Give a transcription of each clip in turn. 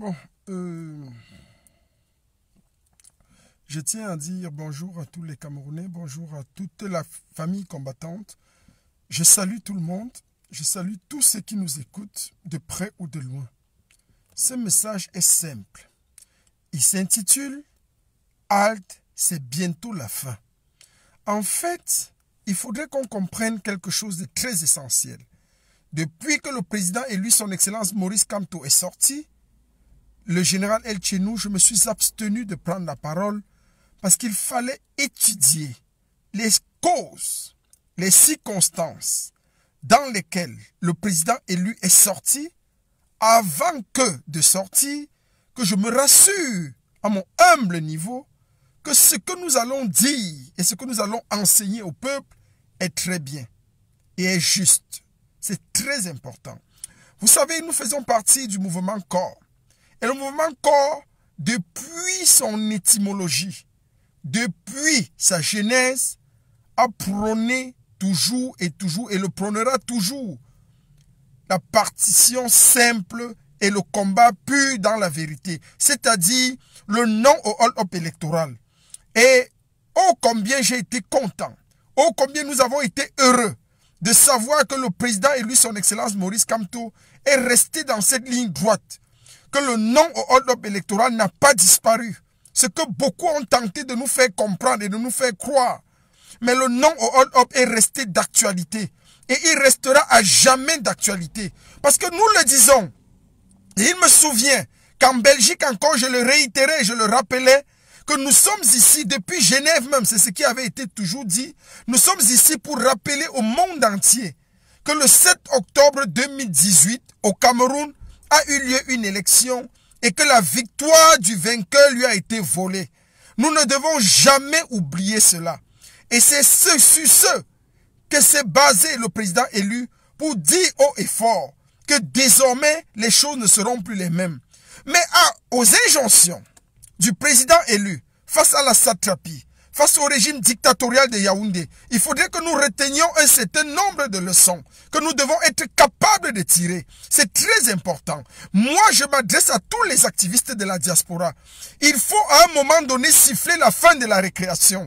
Bon, euh, je tiens à dire bonjour à tous les Camerounais, bonjour à toute la famille combattante. Je salue tout le monde, je salue tous ceux qui nous écoutent, de près ou de loin. Ce message est simple. Il s'intitule Halte, c'est bientôt la fin. En fait, il faudrait qu'on comprenne quelque chose de très essentiel. Depuis que le président élu, son Excellence Maurice Kamto, est sorti, le général El Chenou, je me suis abstenu de prendre la parole parce qu'il fallait étudier les causes, les circonstances dans lesquelles le président élu est sorti avant que de sortir, que je me rassure à mon humble niveau que ce que nous allons dire et ce que nous allons enseigner au peuple est très bien et est juste. C'est très important. Vous savez, nous faisons partie du mouvement corps. Encore depuis son étymologie, depuis sa genèse, a prôné toujours et toujours, et le prônera toujours, la partition simple et le combat pur dans la vérité, c'est-à-dire le non au hold-up électoral. Et oh combien j'ai été content, oh combien nous avons été heureux de savoir que le président élu, son excellence Maurice Camteau, est resté dans cette ligne droite que le nom au hold-up électoral n'a pas disparu. Ce que beaucoup ont tenté de nous faire comprendre et de nous faire croire. Mais le nom au hold-up est resté d'actualité. Et il restera à jamais d'actualité. Parce que nous le disons. Et il me souvient qu'en Belgique encore, je le réitérais, je le rappelais, que nous sommes ici, depuis Genève même, c'est ce qui avait été toujours dit, nous sommes ici pour rappeler au monde entier que le 7 octobre 2018, au Cameroun, a eu lieu une élection et que la victoire du vainqueur lui a été volée. Nous ne devons jamais oublier cela. Et c'est ce, sur ce que s'est basé le président élu pour dire haut et fort que désormais les choses ne seront plus les mêmes. Mais à, aux injonctions du président élu face à la satrapie, face au régime dictatorial de Yaoundé, il faudrait que nous retenions un certain nombre de leçons que nous devons être capables de tirer. C'est très important. Moi, je m'adresse à tous les activistes de la diaspora. Il faut à un moment donné siffler la fin de la récréation.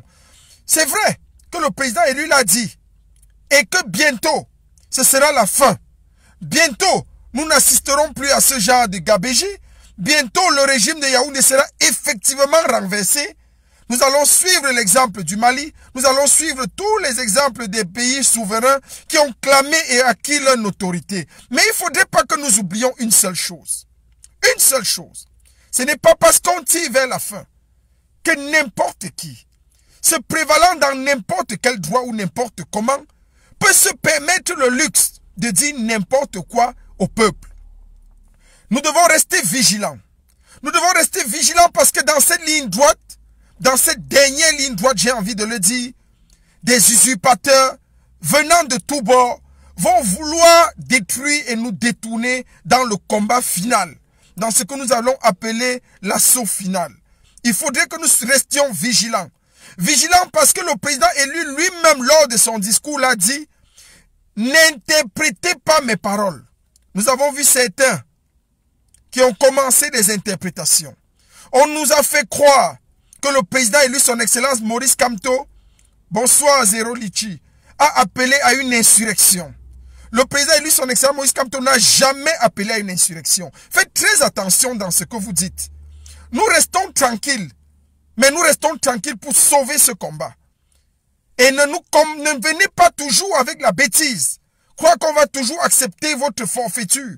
C'est vrai que le président élu l'a dit et que bientôt, ce sera la fin. Bientôt, nous n'assisterons plus à ce genre de gabégie. Bientôt, le régime de Yaoundé sera effectivement renversé nous allons suivre l'exemple du Mali. Nous allons suivre tous les exemples des pays souverains qui ont clamé et acquis leur autorité. Mais il ne faudrait pas que nous oublions une seule chose. Une seule chose. Ce n'est pas parce qu'on tire vers la fin que n'importe qui, se prévalant dans n'importe quel droit ou n'importe comment, peut se permettre le luxe de dire n'importe quoi au peuple. Nous devons rester vigilants. Nous devons rester vigilants parce que dans cette ligne droite, dans cette dernière ligne droite, j'ai envie de le dire, des usurpateurs venant de tous bords vont vouloir détruire et nous détourner dans le combat final, dans ce que nous allons appeler l'assaut final. Il faudrait que nous restions vigilants. Vigilants parce que le président élu lui-même, lors de son discours, l'a dit, n'interprétez pas mes paroles. Nous avons vu certains qui ont commencé des interprétations. On nous a fait croire que le président élu, son excellence Maurice Camto, bonsoir Zéro Litchi, a appelé à une insurrection. Le président élu, son excellence Maurice Camto, n'a jamais appelé à une insurrection. Faites très attention dans ce que vous dites. Nous restons tranquilles, mais nous restons tranquilles pour sauver ce combat. Et ne, nous, comme, ne venez pas toujours avec la bêtise. quoi qu'on va toujours accepter votre forfaiture.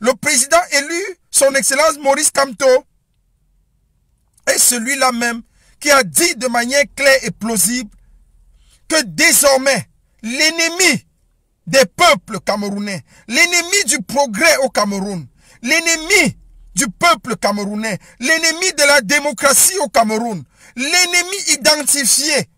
Le président élu, son excellence Maurice Camteau, est celui-là même qui a dit de manière claire et plausible que désormais, l'ennemi des peuples camerounais, l'ennemi du progrès au Cameroun, l'ennemi du peuple camerounais, l'ennemi de la démocratie au Cameroun, l'ennemi identifié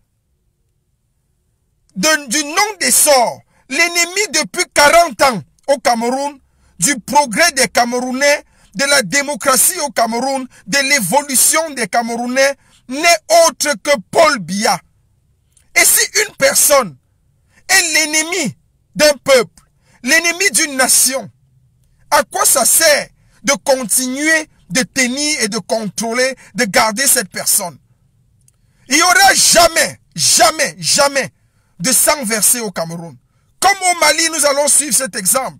du nom des sorts, l'ennemi depuis 40 ans au Cameroun, du progrès des Camerounais, de la démocratie au Cameroun, de l'évolution des Camerounais, n'est autre que Paul Biya. Et si une personne est l'ennemi d'un peuple, l'ennemi d'une nation, à quoi ça sert de continuer de tenir et de contrôler, de garder cette personne Il n'y aura jamais, jamais, jamais de sang versé au Cameroun. Comme au Mali, nous allons suivre cet exemple.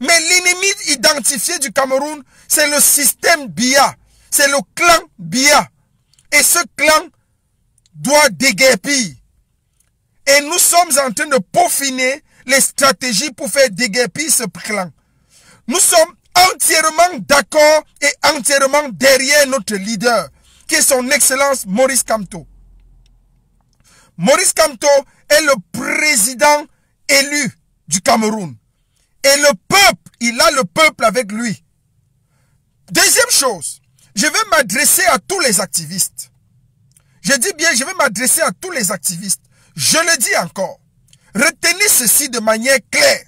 Mais l'ennemi identifié du Cameroun, c'est le système Bia. C'est le clan Bia. Et ce clan doit déguerpir. Et nous sommes en train de peaufiner les stratégies pour faire déguerpir ce clan. Nous sommes entièrement d'accord et entièrement derrière notre leader, qui est son excellence Maurice Camteau. Maurice Camteau est le président élu du Cameroun. Et le peuple, il a le peuple avec lui. Deuxième chose, je vais m'adresser à tous les activistes. Je dis bien, je vais m'adresser à tous les activistes. Je le dis encore. Retenez ceci de manière claire.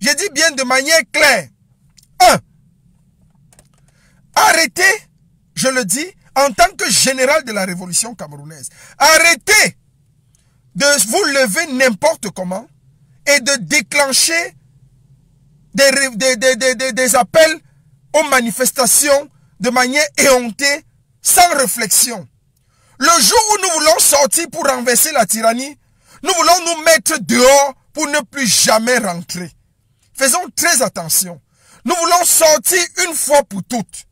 Je dis bien de manière claire. Un. Arrêtez, je le dis, en tant que général de la révolution camerounaise. Arrêtez de vous lever n'importe comment et de déclencher des, des, des, appels aux manifestations de manière éhontée, sans réflexion. Le jour où nous voulons sortir pour renverser la tyrannie, nous voulons nous mettre dehors pour ne plus jamais rentrer. Faisons très attention. Nous voulons sortir une fois pour toutes.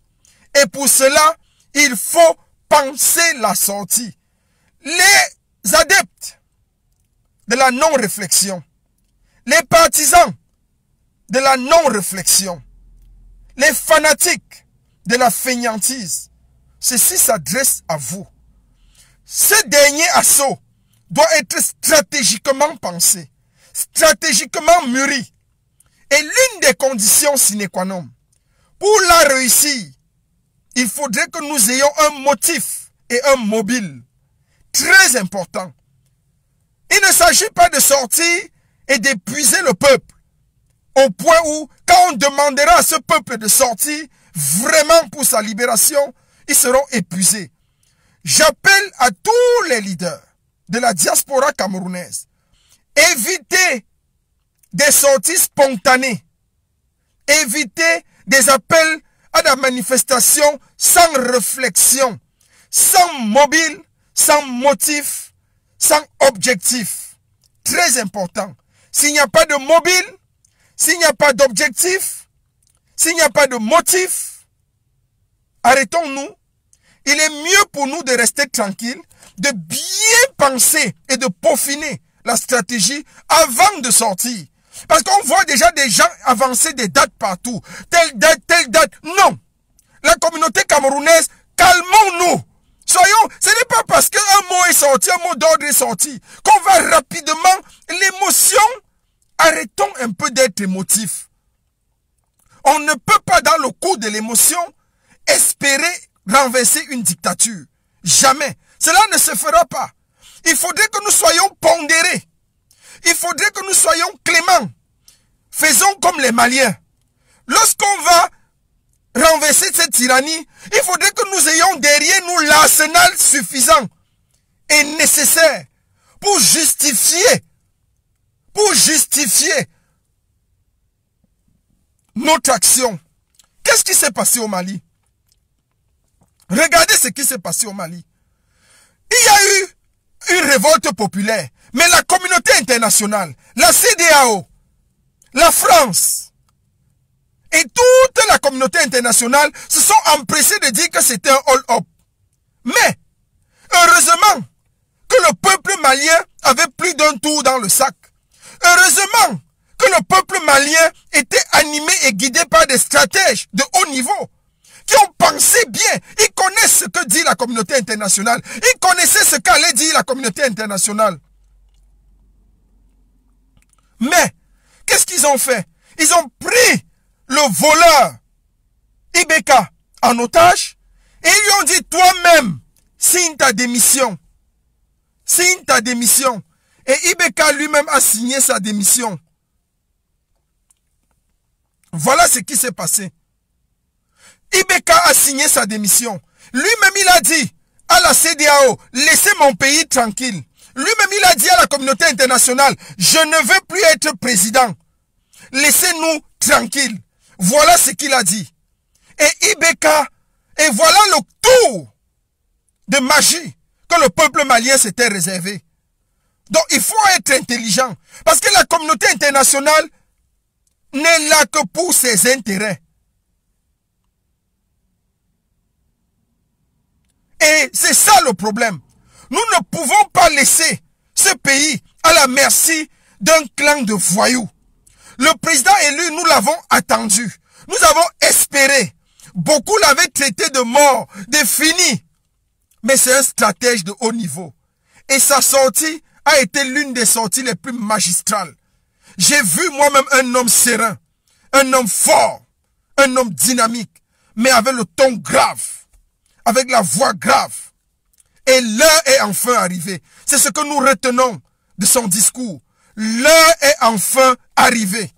Et pour cela, il faut penser la sortie. Les adeptes de la non-réflexion, les partisans de la non-réflexion, les fanatiques de la feignantise, ceci s'adresse à vous. Ce dernier assaut doit être stratégiquement pensé, stratégiquement mûri. Et l'une des conditions sine qua non, pour la réussir, il faudrait que nous ayons un motif et un mobile. Très important. Il ne s'agit pas de sortir et d'épuiser le peuple. Au point où, quand on demandera à ce peuple de sortir vraiment pour sa libération, ils seront épuisés. J'appelle à tous les leaders de la diaspora camerounaise, évitez des sorties spontanées, évitez des appels à la manifestation sans réflexion, sans mobile, sans motif, sans objectif. Très important. S'il n'y a pas de mobile, s'il n'y a pas d'objectif, s'il n'y a pas de motif, arrêtons-nous. Il est mieux pour nous de rester tranquille, de bien penser et de peaufiner la stratégie avant de sortir. Parce qu'on voit déjà des gens avancer des dates partout. Telle date, telle date. Non. La communauté camerounaise, calmons-nous. Soyons, ce n'est pas parce qu'un mot est sorti, un mot d'ordre est sorti, qu'on va rapidement, l'émotion Arrêtons un peu d'être émotif On ne peut pas, dans le coup de l'émotion, espérer renverser une dictature. Jamais. Cela ne se fera pas. Il faudrait que nous soyons pondérés. Il faudrait que nous soyons cléments. Faisons comme les Maliens. Lorsqu'on va renverser cette tyrannie, il faudrait que nous ayons derrière nous l'arsenal suffisant et nécessaire pour justifier pour justifier notre action. Qu'est-ce qui s'est passé au Mali Regardez ce qui s'est passé au Mali. Il y a eu une révolte populaire, mais la communauté internationale, la CDAO, la France et toute la communauté internationale se sont empressés de dire que c'était un all up Mais, heureusement que le peuple malien avait plus d'un tour dans le sac. Heureusement que le peuple malien était animé et guidé par des stratèges de haut niveau qui ont pensé bien. Ils connaissent ce que dit la communauté internationale. Ils connaissaient ce qu'allait dire la communauté internationale. Mais, qu'est-ce qu'ils ont fait Ils ont pris le voleur Ibeka en otage et ils lui ont dit, toi-même, signe ta démission. Signe ta démission. Et Ibeka lui-même a signé sa démission. Voilà ce qui s'est passé. Ibeka a signé sa démission. Lui-même, il a dit à la CDAO, laissez mon pays tranquille. Lui-même, il a dit à la communauté internationale, je ne veux plus être président. Laissez-nous tranquille. Voilà ce qu'il a dit. Et Ibeka, et voilà le tour de magie que le peuple malien s'était réservé. Donc il faut être intelligent. Parce que la communauté internationale n'est là que pour ses intérêts. Et c'est ça le problème. Nous ne pouvons pas laisser ce pays à la merci d'un clan de voyous. Le président élu, nous l'avons attendu. Nous avons espéré. Beaucoup l'avaient traité de mort, de fini. Mais c'est un stratège de haut niveau. Et sa sortie a été l'une des sorties les plus magistrales. J'ai vu moi-même un homme serein, un homme fort, un homme dynamique, mais avec le ton grave, avec la voix grave. Et l'heure est enfin arrivée. C'est ce que nous retenons de son discours. L'heure est enfin arrivée.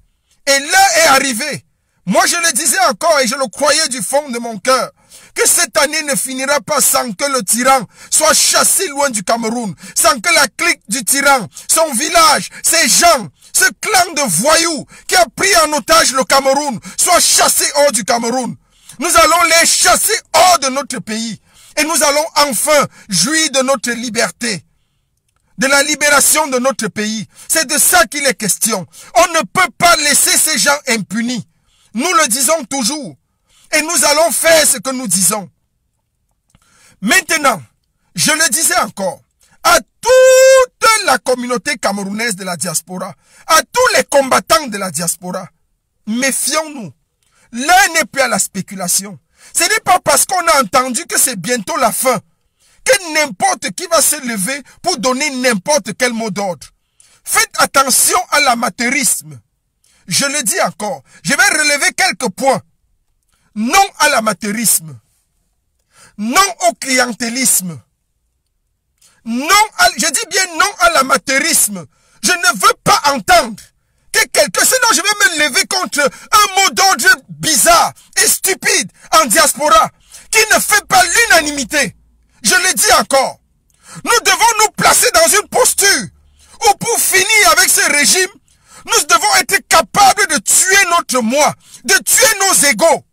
Et l'heure est arrivée. Moi, je le disais encore et je le croyais du fond de mon cœur que cette année ne finira pas sans que le tyran soit chassé loin du Cameroun, sans que la clique du tyran, son village, ses gens, ce clan de voyous qui a pris en otage le Cameroun, soit chassé hors du Cameroun. Nous allons les chasser hors de notre pays et nous allons enfin jouir de notre liberté de la libération de notre pays. C'est de ça qu'il est question. On ne peut pas laisser ces gens impunis. Nous le disons toujours. Et nous allons faire ce que nous disons. Maintenant, je le disais encore, à toute la communauté camerounaise de la diaspora, à tous les combattants de la diaspora, méfions-nous. L'un n'est plus à la spéculation. Ce n'est pas parce qu'on a entendu que c'est bientôt la fin que n'importe qui va se lever pour donner n'importe quel mot d'ordre. Faites attention à l'amateurisme. Je le dis encore, je vais relever quelques points non à l'amateurisme, non au clientélisme, non à, je dis bien non à l'amateurisme. Je ne veux pas entendre que quelqu'un, sinon je vais me lever contre un mot d'ordre bizarre et stupide en diaspora qui ne fait pas l'unanimité. Je le dis encore. Nous devons nous placer dans une posture où pour finir avec ce régime, nous devons être capables de tuer notre moi, de tuer nos égaux.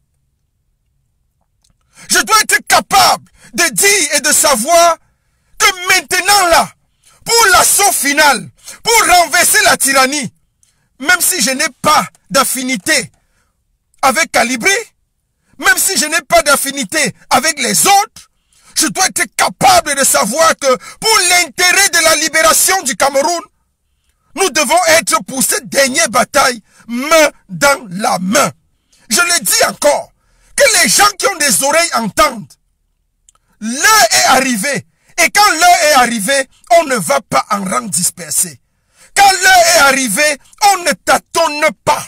Je dois être capable de dire et de savoir que maintenant là, pour l'assaut final, pour renverser la tyrannie, même si je n'ai pas d'affinité avec Calibri, même si je n'ai pas d'affinité avec les autres, je dois être capable de savoir que pour l'intérêt de la libération du Cameroun, nous devons être pour cette dernière bataille main dans la main. Je le dis encore, les gens qui ont des oreilles entendent. L'heure est arrivée. Et quand l'heure est arrivée, on ne va pas en rang dispersé. Quand l'heure est arrivée, on ne tâtonne pas.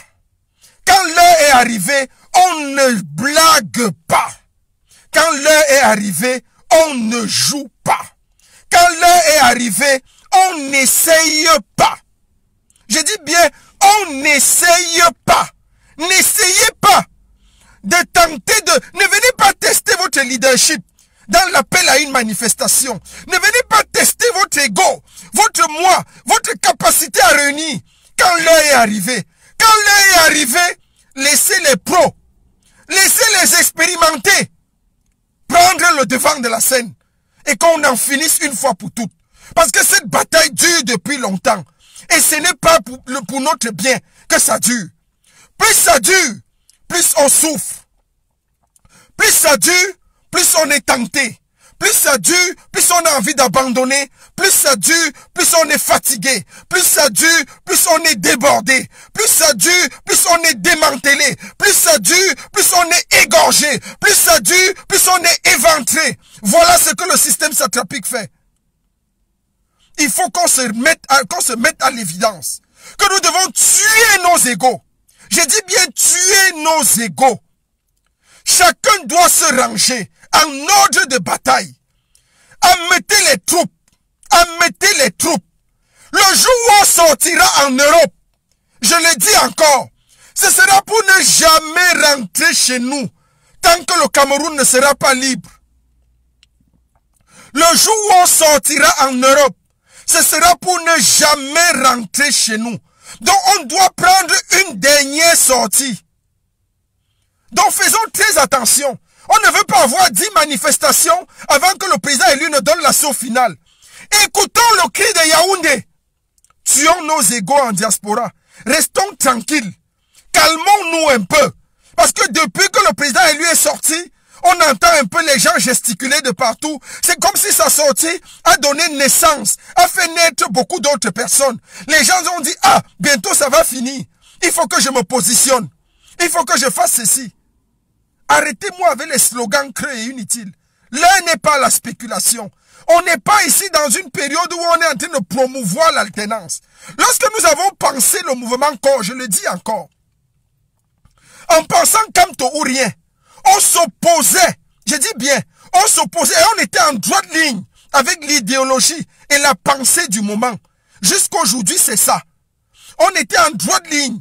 Quand l'heure est arrivée, on ne blague pas. Quand l'heure est arrivée, on ne joue pas. Quand l'heure est arrivée, on n'essaye pas. Je dis bien, on n'essaye pas. N'essayez pas de tenter de... Ne venez pas tester votre leadership dans l'appel à une manifestation. Ne venez pas tester votre ego, votre moi, votre capacité à réunir. Quand l'heure est arrivée, quand l'heure est arrivée, laissez les pros, laissez les expérimentés prendre le devant de la scène et qu'on en finisse une fois pour toutes. Parce que cette bataille dure depuis longtemps. Et ce n'est pas pour, pour notre bien que ça dure. Plus ça dure, plus on souffre. Plus ça dure, plus on est tenté. Plus ça dure, plus on a envie d'abandonner. Plus ça dure, plus on est fatigué. Plus ça dure, plus on est débordé. Plus ça dure, plus on est démantelé. Plus ça dure, plus on est égorgé. Plus ça dure, plus on est éventré. Voilà ce que le système satrapique fait. Il faut qu'on se mette à, qu'on se mette à l'évidence. Que nous devons tuer nos égaux. Je dis bien tuer nos égaux. Chacun doit se ranger en ordre de bataille. Amettez les troupes. Amettez les troupes. Le jour où on sortira en Europe, je le dis encore, ce sera pour ne jamais rentrer chez nous tant que le Cameroun ne sera pas libre. Le jour où on sortira en Europe, ce sera pour ne jamais rentrer chez nous donc on doit prendre une dernière sortie. Donc faisons très attention. On ne veut pas avoir dix manifestations avant que le président élu ne donne l'assaut final. Écoutons le cri de Yaoundé. Tuons nos égaux en diaspora. Restons tranquilles. Calmons-nous un peu. Parce que depuis que le président élu est sorti, on entend un peu les gens gesticuler de partout. C'est comme si sa sortie a donné naissance, a fait naître beaucoup d'autres personnes. Les gens ont dit, ah, bientôt ça va finir. Il faut que je me positionne. Il faut que je fasse ceci. Arrêtez-moi avec les slogans creux et inutiles. L'un n'est pas la spéculation. On n'est pas ici dans une période où on est en train de promouvoir l'alternance. Lorsque nous avons pensé le mouvement corps, je le dis encore, en pensant tout ou rien, on s'opposait, je dis bien, on s'opposait et on était en droite ligne avec l'idéologie et la pensée du moment. Jusqu'aujourd'hui, c'est ça. On était en droite ligne.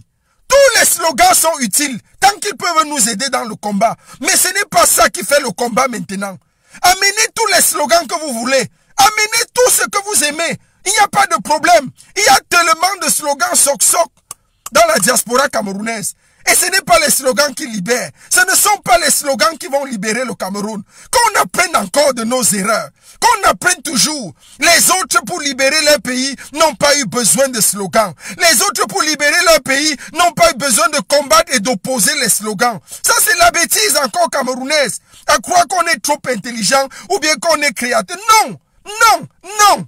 Tous les slogans sont utiles tant qu'ils peuvent nous aider dans le combat. Mais ce n'est pas ça qui fait le combat maintenant. Amenez tous les slogans que vous voulez. Amenez tout ce que vous aimez. Il n'y a pas de problème. Il y a tellement de slogans soc-soc dans la diaspora camerounaise. Et ce n'est pas les slogans qui libèrent. Ce ne sont pas les slogans qui vont libérer le Cameroun. Qu'on apprenne encore de nos erreurs. Qu'on apprenne toujours. Les autres, pour libérer leur pays, n'ont pas eu besoin de slogans. Les autres, pour libérer leur pays, n'ont pas eu besoin de combattre et d'opposer les slogans. Ça, c'est la bêtise encore camerounaise. À croire qu'on est trop intelligent ou bien qu'on est créateur. Non, non, non.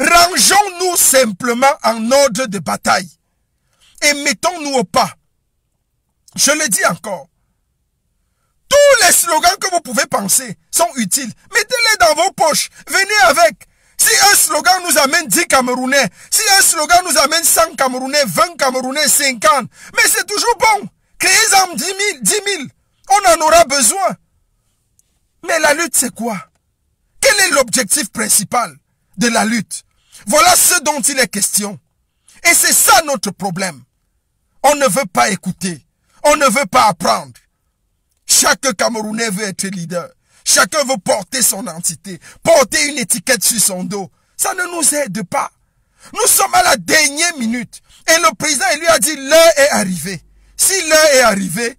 Rangeons-nous simplement en ordre de bataille. Et mettons-nous au pas. Je le dis encore. Tous les slogans que vous pouvez penser sont utiles. Mettez-les dans vos poches. Venez avec. Si un slogan nous amène 10 Camerounais, si un slogan nous amène 100 Camerounais, 20 Camerounais, 50, mais c'est toujours bon. Créez-en 10 000, 10 000. On en aura besoin. Mais la lutte, c'est quoi Quel est l'objectif principal de la lutte Voilà ce dont il est question. Et c'est ça notre problème. On ne veut pas écouter. On ne veut pas apprendre. Chaque Camerounais veut être leader. Chacun veut porter son entité, porter une étiquette sur son dos. Ça ne nous aide pas. Nous sommes à la dernière minute. Et le président il lui a dit, l'heure est arrivée. Si l'heure est arrivée,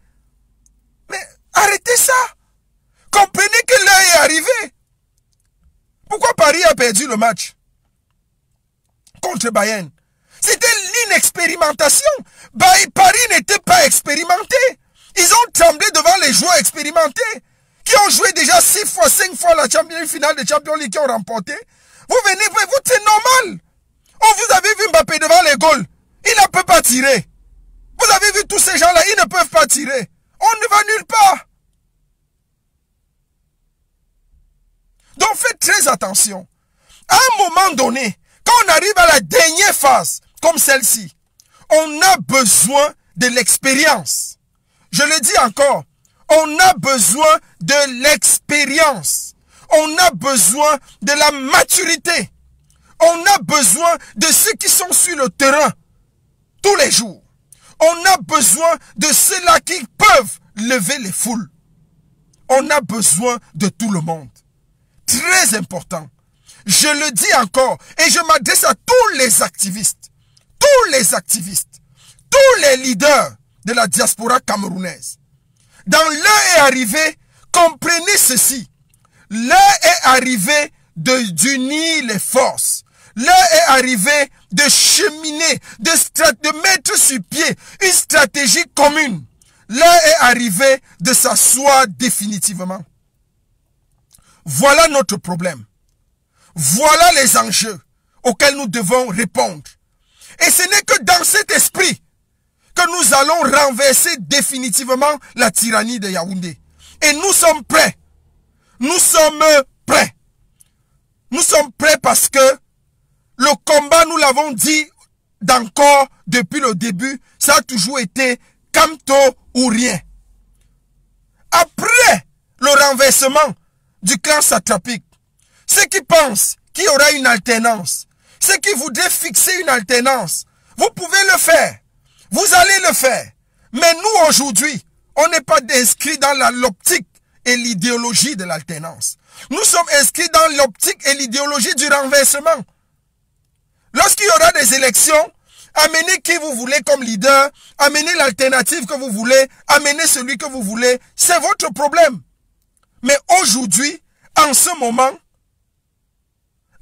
mais arrêtez ça. Comprenez que l'heure est arrivée. Pourquoi Paris a perdu le match contre Bayern c'était l'inexpérimentation. Ben, Paris n'était pas expérimenté. Ils ont tremblé devant les joueurs expérimentés qui ont joué déjà six fois, cinq fois la finale de Champions League qui ont remporté. Vous venez, vous, c'est normal. Oh, vous avez vu Mbappé devant les goals. Il ne peut pas tirer. Vous avez vu tous ces gens-là, ils ne peuvent pas tirer. On ne va nulle part. Donc faites très attention. À un moment donné, quand on arrive à la dernière phase, comme celle-ci, on a besoin de l'expérience. Je le dis encore, on a besoin de l'expérience. On a besoin de la maturité. On a besoin de ceux qui sont sur le terrain tous les jours. On a besoin de ceux-là qui peuvent lever les foules. On a besoin de tout le monde. Très important. Je le dis encore et je m'adresse à tous les activistes tous les activistes, tous les leaders de la diaspora camerounaise. Dans l'heure est arrivée, comprenez ceci. L'heure est arrivé d'unir les forces. L'heure est arrivé de cheminer, de, mettre sur pied une stratégie commune. L'heure est arrivé de s'asseoir définitivement. Voilà notre problème. Voilà les enjeux auxquels nous devons répondre. Et ce n'est que dans cet esprit que nous allons renverser définitivement la tyrannie de Yaoundé. Et nous sommes prêts. Nous sommes prêts. Nous sommes prêts parce que le combat, nous l'avons dit d'encore depuis le début, ça a toujours été camto ou rien. Après le renversement du clan satrapique, ceux qui pensent qu'il y aura une alternance, ceux qui voudraient fixer une alternance, vous pouvez le faire. Vous allez le faire. Mais nous, aujourd'hui, on n'est pas inscrits dans l'optique et l'idéologie de l'alternance. Nous sommes inscrits dans l'optique et l'idéologie du renversement. Lorsqu'il y aura des élections, amenez qui vous voulez comme leader, amenez l'alternative que vous voulez, amenez celui que vous voulez, c'est votre problème. Mais aujourd'hui, en ce moment,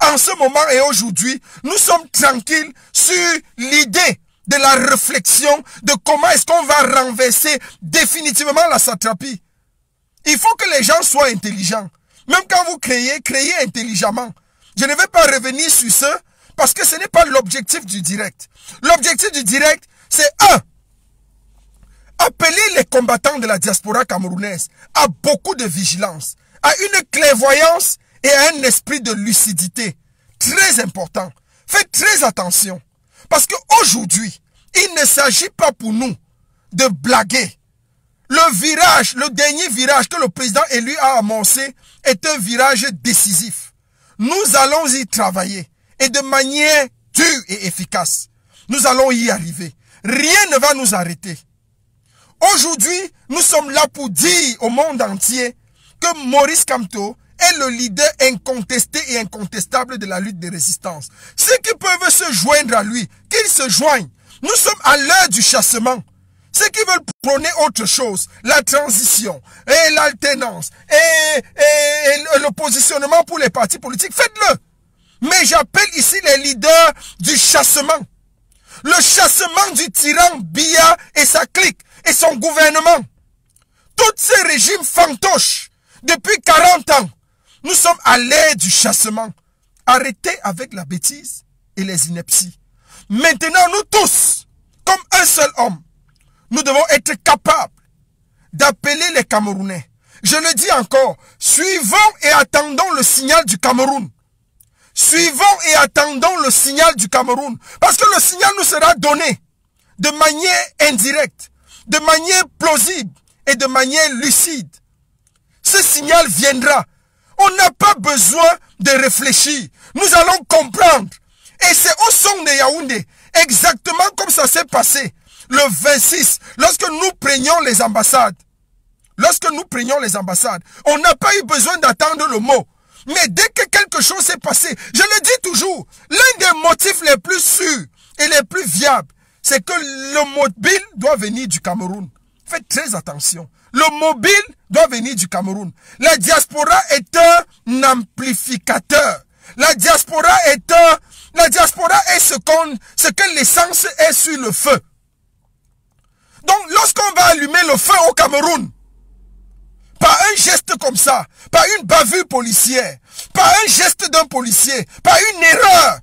en ce moment et aujourd'hui, nous sommes tranquilles sur l'idée de la réflexion de comment est-ce qu'on va renverser définitivement la satrapie. Il faut que les gens soient intelligents. Même quand vous créez, créez intelligemment. Je ne vais pas revenir sur ce parce que ce n'est pas l'objectif du direct. L'objectif du direct, c'est un, appeler les combattants de la diaspora camerounaise à beaucoup de vigilance, à une clairvoyance et un esprit de lucidité. Très important. Faites très attention. Parce qu'aujourd'hui, il ne s'agit pas pour nous de blaguer. Le virage, le dernier virage que le président élu a amorcé est un virage décisif. Nous allons y travailler et de manière dure et efficace. Nous allons y arriver. Rien ne va nous arrêter. Aujourd'hui, nous sommes là pour dire au monde entier que Maurice Camteau est le leader incontesté et incontestable de la lutte de résistance. Ceux qui peuvent se joindre à lui, qu'ils se joignent. Nous sommes à l'heure du chassement. Ceux qui veulent prôner autre chose, la transition et l'alternance et, et, le positionnement pour les partis politiques, faites-le. Mais j'appelle ici les leaders du chassement. Le chassement du tyran Bia et sa clique et son gouvernement. Tous ces régimes fantoches depuis 40 ans nous sommes à l'ère du chassement. Arrêtez avec la bêtise et les inepties. Maintenant, nous tous, comme un seul homme, nous devons être capables d'appeler les Camerounais. Je le dis encore, suivons et attendons le signal du Cameroun. Suivons et attendons le signal du Cameroun. Parce que le signal nous sera donné de manière indirecte, de manière plausible et de manière lucide. Ce signal viendra on n'a pas besoin de réfléchir. Nous allons comprendre. Et c'est au son de Yaoundé, exactement comme ça s'est passé le 26, lorsque nous prenions les ambassades. Lorsque nous prenions les ambassades, on n'a pas eu besoin d'attendre le mot. Mais dès que quelque chose s'est passé, je le dis toujours, l'un des motifs les plus sûrs et les plus viables, c'est que le mobile doit venir du Cameroun. Faites très attention. Le mobile doit venir du Cameroun. La diaspora est un amplificateur. La diaspora est un, la diaspora est ce ce que l'essence est sur le feu. Donc, lorsqu'on va allumer le feu au Cameroun, par un geste comme ça, par une bavure policière, par un geste d'un policier, par une erreur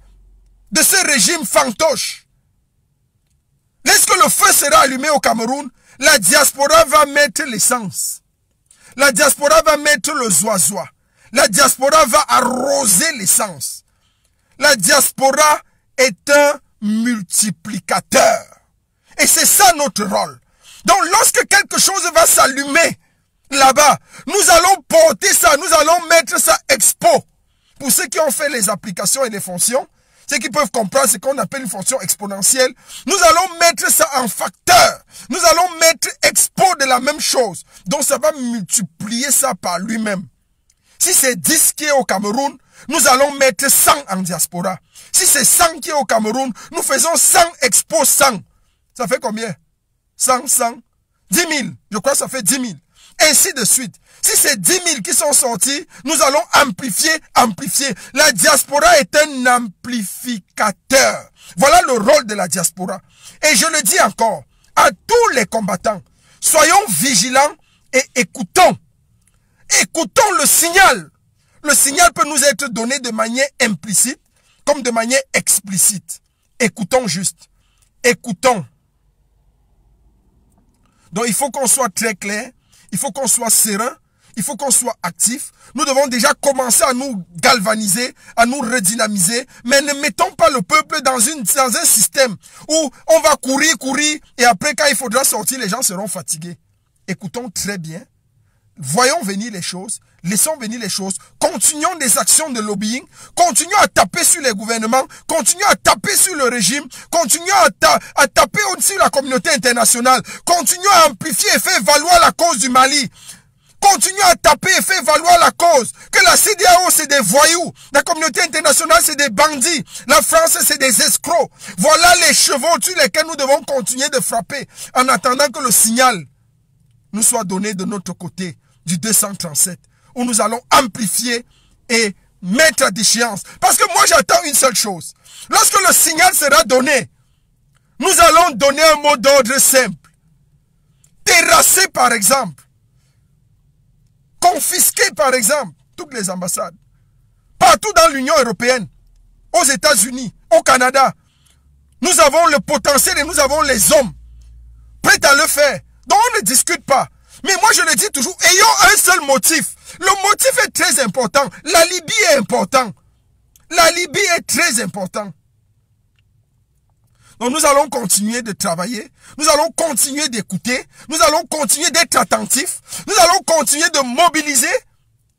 de ce régime fantoche, lorsque le feu sera allumé au Cameroun, la diaspora va mettre l'essence. La diaspora va mettre le zoisois, La diaspora va arroser l'essence. La diaspora est un multiplicateur. Et c'est ça notre rôle. Donc lorsque quelque chose va s'allumer là-bas, nous allons porter ça, nous allons mettre ça expo. Pour ceux qui ont fait les applications et les fonctions, ceux qui peuvent comprendre ce qu'on appelle une fonction exponentielle, nous allons mettre ça en facteur. Nous allons mettre expo de la même chose. Donc ça va multiplier ça par lui-même. Si c'est 10 qui est au Cameroun, nous allons mettre 100 en diaspora. Si c'est 100 qui est au Cameroun, nous faisons 100 expo 100. Ça fait combien 100, 100, 10 000. Je crois que ça fait 10 000. Ainsi de suite. Si c'est 10 000 qui sont sortis, nous allons amplifier, amplifier. La diaspora est un amplificateur. Voilà le rôle de la diaspora. Et je le dis encore à tous les combattants, soyons vigilants et écoutons. Écoutons le signal. Le signal peut nous être donné de manière implicite comme de manière explicite. Écoutons juste. Écoutons. Donc il faut qu'on soit très clair, il faut qu'on soit serein, il faut qu'on soit actif. Nous devons déjà commencer à nous galvaniser, à nous redynamiser, mais ne mettons pas le peuple dans, une, dans un système où on va courir, courir, et après quand il faudra sortir, les gens seront fatigués. Écoutons très bien, voyons venir les choses, laissons venir les choses, continuons des actions de lobbying, continuons à taper sur les gouvernements, continuons à taper sur le régime, continuons à, ta à taper aussi la communauté internationale, continuons à amplifier et faire valoir la cause du Mali. Continuez à taper et faire valoir la cause. Que la CDAO, c'est des voyous. La communauté internationale, c'est des bandits. La France, c'est des escrocs. Voilà les chevaux sur lesquels nous devons continuer de frapper en attendant que le signal nous soit donné de notre côté du 237 où nous allons amplifier et mettre à déchéance. Parce que moi, j'attends une seule chose. Lorsque le signal sera donné, nous allons donner un mot d'ordre simple. Terrasser, par exemple, confisquer, par exemple, toutes les ambassades. Partout dans l'Union européenne, aux États-Unis, au Canada, nous avons le potentiel et nous avons les hommes prêts à le faire. Donc on ne discute pas. Mais moi je le dis toujours, ayons un seul motif. Le motif est très important. La Libye est important. La Libye est très importante. Donc nous allons continuer de travailler, nous allons continuer d'écouter, nous allons continuer d'être attentifs, nous allons continuer de mobiliser,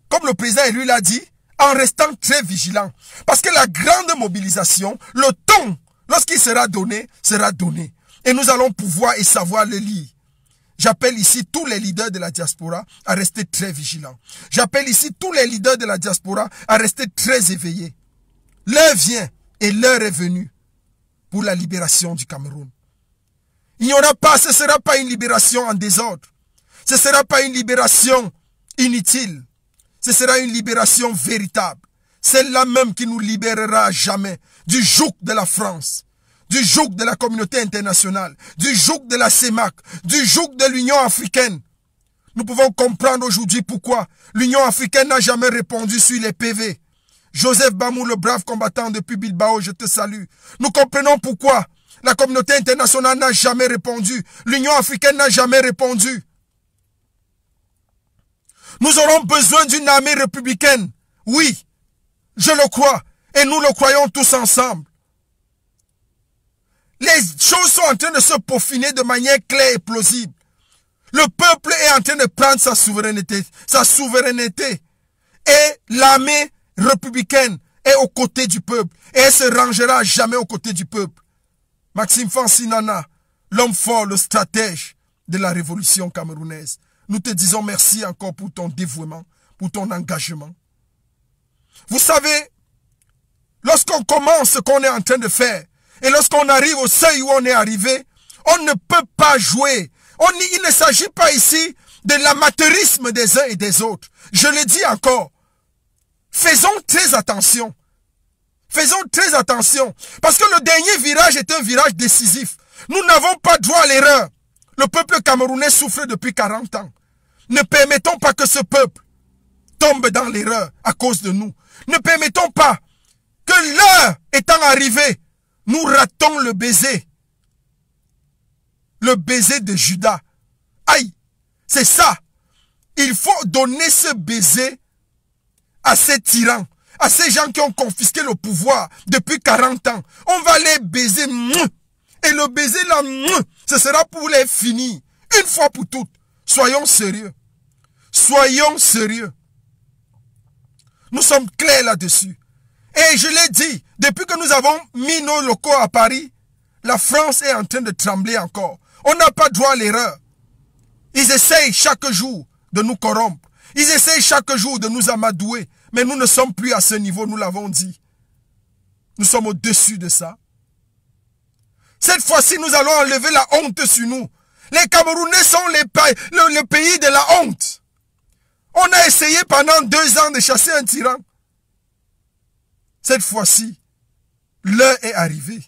comme le président élu l'a dit, en restant très vigilant. Parce que la grande mobilisation, le ton, lorsqu'il sera donné, sera donné. Et nous allons pouvoir et savoir le lire. J'appelle ici tous les leaders de la diaspora à rester très vigilants. J'appelle ici tous les leaders de la diaspora à rester très éveillés. L'heure vient et l'heure est venue pour la libération du Cameroun. Il n'y aura pas, ce ne sera pas une libération en désordre. Ce sera pas une libération inutile. Ce sera une libération véritable. Celle-là même qui nous libérera jamais du joug de la France, du joug de la communauté internationale, du joug de la CEMAC, du joug de l'Union africaine. Nous pouvons comprendre aujourd'hui pourquoi l'Union africaine n'a jamais répondu sur les PV. Joseph Bamou, le brave combattant depuis Bilbao, je te salue. Nous comprenons pourquoi la communauté internationale n'a jamais répondu. L'Union africaine n'a jamais répondu. Nous aurons besoin d'une armée républicaine. Oui, je le crois. Et nous le croyons tous ensemble. Les choses sont en train de se peaufiner de manière claire et plausible. Le peuple est en train de prendre sa souveraineté. Sa souveraineté. Et l'armée républicaine est aux côtés du peuple et elle se rangera jamais aux côtés du peuple. Maxime Fancinana, l'homme fort, le stratège de la révolution camerounaise. Nous te disons merci encore pour ton dévouement, pour ton engagement. Vous savez, lorsqu'on commence ce qu'on est en train de faire et lorsqu'on arrive au seuil où on est arrivé, on ne peut pas jouer. On, il ne s'agit pas ici de l'amateurisme des uns et des autres. Je le dis encore, Faisons très attention. Faisons très attention. Parce que le dernier virage est un virage décisif. Nous n'avons pas droit à l'erreur. Le peuple camerounais souffre depuis 40 ans. Ne permettons pas que ce peuple tombe dans l'erreur à cause de nous. Ne permettons pas que l'heure étant arrivée, nous ratons le baiser. Le baiser de Judas. Aïe, c'est ça. Il faut donner ce baiser à ces tyrans, à ces gens qui ont confisqué le pouvoir depuis 40 ans. On va les baiser. Et le baiser là, ce sera pour les finir. Une fois pour toutes. Soyons sérieux. Soyons sérieux. Nous sommes clairs là-dessus. Et je l'ai dit, depuis que nous avons mis nos locaux à Paris, la France est en train de trembler encore. On n'a pas droit à l'erreur. Ils essayent chaque jour de nous corrompre. Ils essayent chaque jour de nous amadouer. Mais nous ne sommes plus à ce niveau, nous l'avons dit. Nous sommes au-dessus de ça. Cette fois-ci, nous allons enlever la honte sur nous. Les Camerounais sont le, le pays de la honte. On a essayé pendant deux ans de chasser un tyran. Cette fois-ci, l'heure est arrivée.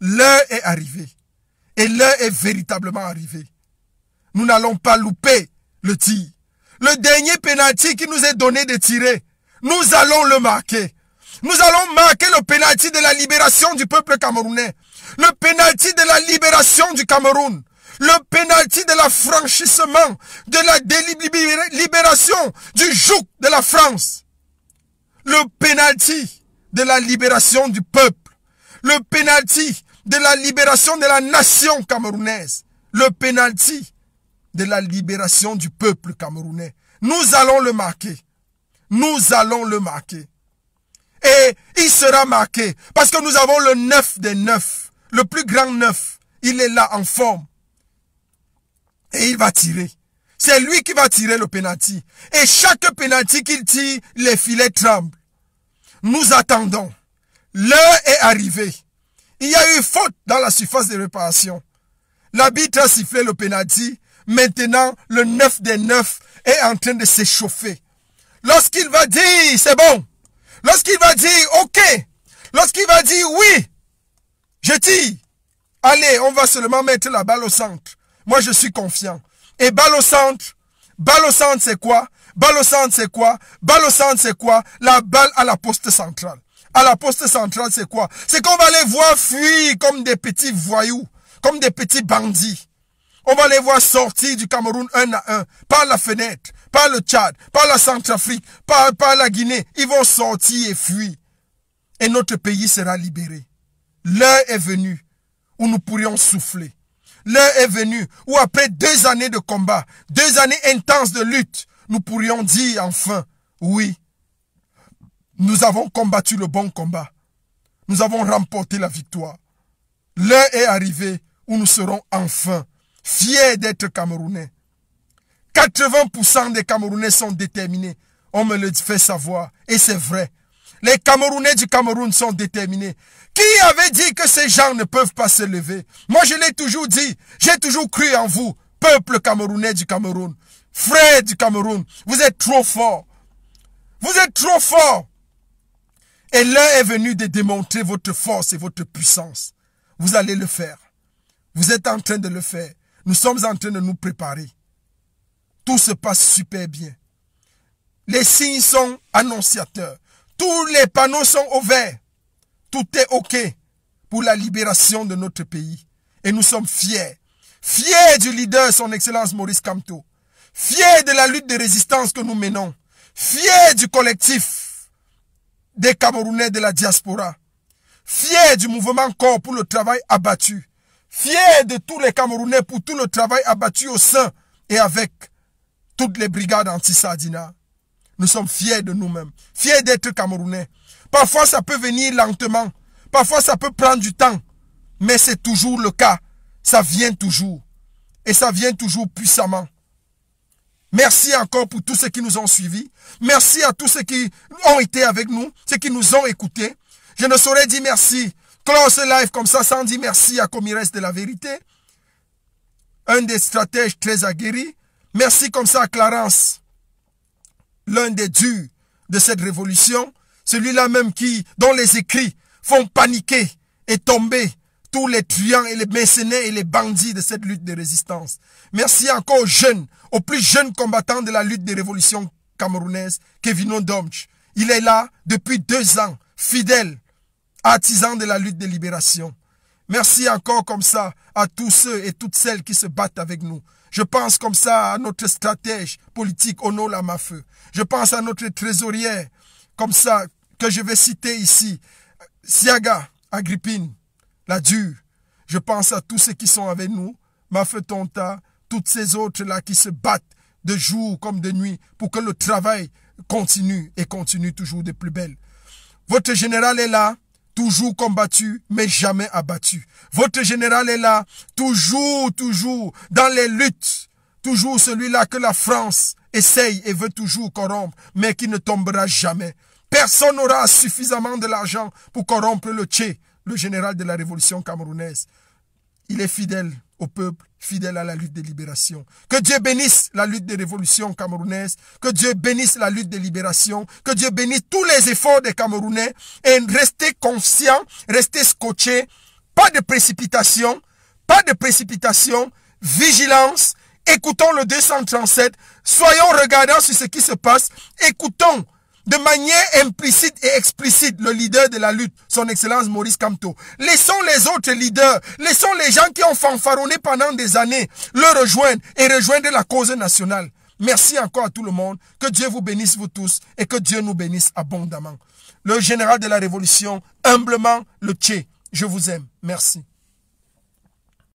L'heure est arrivée. Et l'heure est véritablement arrivée. Nous n'allons pas louper le tir. Le dernier pénalty qui nous est donné de tirer, nous allons le marquer. Nous allons marquer le pénalty de la libération du peuple camerounais. Le pénalty de la libération du Cameroun. Le pénalty de l'affranchissement, de la libération du joug de la France. Le pénalty de la libération du peuple. Le pénalty de la libération de la nation camerounaise. Le pénalty de la libération du peuple camerounais. Nous allons le marquer nous allons le marquer. Et il sera marqué parce que nous avons le neuf des neuf, le plus grand neuf. Il est là en forme. Et il va tirer. C'est lui qui va tirer le pénalty. Et chaque pénalty qu'il tire, les filets tremblent. Nous attendons. L'heure est arrivée. Il y a eu faute dans la surface de réparation. L'arbitre a sifflé le pénalty. Maintenant, le neuf des neuf est en train de s'échauffer. Lorsqu'il va dire, c'est bon. Lorsqu'il va dire, ok. Lorsqu'il va dire, oui. Je dis, allez, on va seulement mettre la balle au centre. Moi, je suis confiant. Et balle au centre, balle au centre, c'est quoi Balle au centre, c'est quoi Balle au centre, c'est quoi La balle à la poste centrale. À la poste centrale, c'est quoi C'est qu'on va les voir fuir comme des petits voyous, comme des petits bandits. On va les voir sortir du Cameroun un à un, par la fenêtre, par le Tchad, par la Centrafrique, par, par la Guinée. Ils vont sortir et fuir. Et notre pays sera libéré. L'heure est venue où nous pourrions souffler. L'heure est venue où après deux années de combat, deux années intenses de lutte, nous pourrions dire enfin, oui, nous avons combattu le bon combat. Nous avons remporté la victoire. L'heure est arrivée où nous serons enfin fiers d'être Camerounais. 80% des Camerounais sont déterminés. On me le fait savoir. Et c'est vrai. Les Camerounais du Cameroun sont déterminés. Qui avait dit que ces gens ne peuvent pas se lever Moi, je l'ai toujours dit. J'ai toujours cru en vous, peuple camerounais du Cameroun. Frères du Cameroun, vous êtes trop forts. Vous êtes trop forts. Et l'heure est venue de démontrer votre force et votre puissance. Vous allez le faire. Vous êtes en train de le faire. Nous sommes en train de nous préparer. Tout se passe super bien. Les signes sont annonciateurs. Tous les panneaux sont ouverts. Tout est OK pour la libération de notre pays. Et nous sommes fiers. Fiers du leader, son Excellence Maurice Camto Fiers de la lutte de résistance que nous menons. Fiers du collectif des Camerounais de la diaspora. Fiers du mouvement corps pour le travail abattu fier de tous les Camerounais pour tout le travail abattu au sein et avec toutes les brigades anti-Sadina. Nous sommes fiers de nous-mêmes, fiers d'être Camerounais. Parfois, ça peut venir lentement. Parfois, ça peut prendre du temps. Mais c'est toujours le cas. Ça vient toujours. Et ça vient toujours puissamment. Merci encore pour tous ceux qui nous ont suivis. Merci à tous ceux qui ont été avec nous, ceux qui nous ont écoutés. Je ne saurais dire merci clos ce live comme ça sans dire merci à reste de la vérité. Un des stratèges très aguerris. Merci comme ça à Clarence, l'un des dieux de cette révolution. Celui-là même qui, dont les écrits font paniquer et tomber tous les truands et les mécénés et les bandits de cette lutte de résistance. Merci encore aux jeunes, aux plus jeunes combattants de la lutte de révolution camerounaise, Kevin Odomch, Il est là depuis deux ans, fidèle, artisans de la lutte de libération. Merci encore comme ça à tous ceux et toutes celles qui se battent avec nous. Je pense comme ça à notre stratège politique Ono Mafeu. Je pense à notre trésorière, comme ça, que je vais citer ici. Siaga, Agrippine, la dure. Je pense à tous ceux qui sont avec nous, Mafeu Tonta, toutes ces autres-là qui se battent de jour comme de nuit pour que le travail continue et continue toujours de plus belle. Votre général est là, toujours combattu, mais jamais abattu. Votre général est là, toujours, toujours, dans les luttes. Toujours celui-là que la France essaye et veut toujours corrompre, mais qui ne tombera jamais. Personne n'aura suffisamment de l'argent pour corrompre le Tché, le général de la révolution camerounaise. Il est fidèle au peuple, fidèle à la lutte de libération. Que Dieu bénisse la lutte de révolution camerounaise, que Dieu bénisse la lutte de libération, que Dieu bénisse tous les efforts des Camerounais et restez conscients, restez scotchés, pas de précipitation, pas de précipitation, vigilance, écoutons le 237, soyons regardants sur ce qui se passe, écoutons de manière implicite et explicite le leader de la lutte, son excellence Maurice Camteau. Laissons les autres leaders, laissons les gens qui ont fanfaronné pendant des années le rejoindre et rejoindre la cause nationale. Merci encore à tout le monde. Que Dieu vous bénisse vous tous et que Dieu nous bénisse abondamment. Le général de la Révolution, humblement, le Tché. Je vous aime. Merci.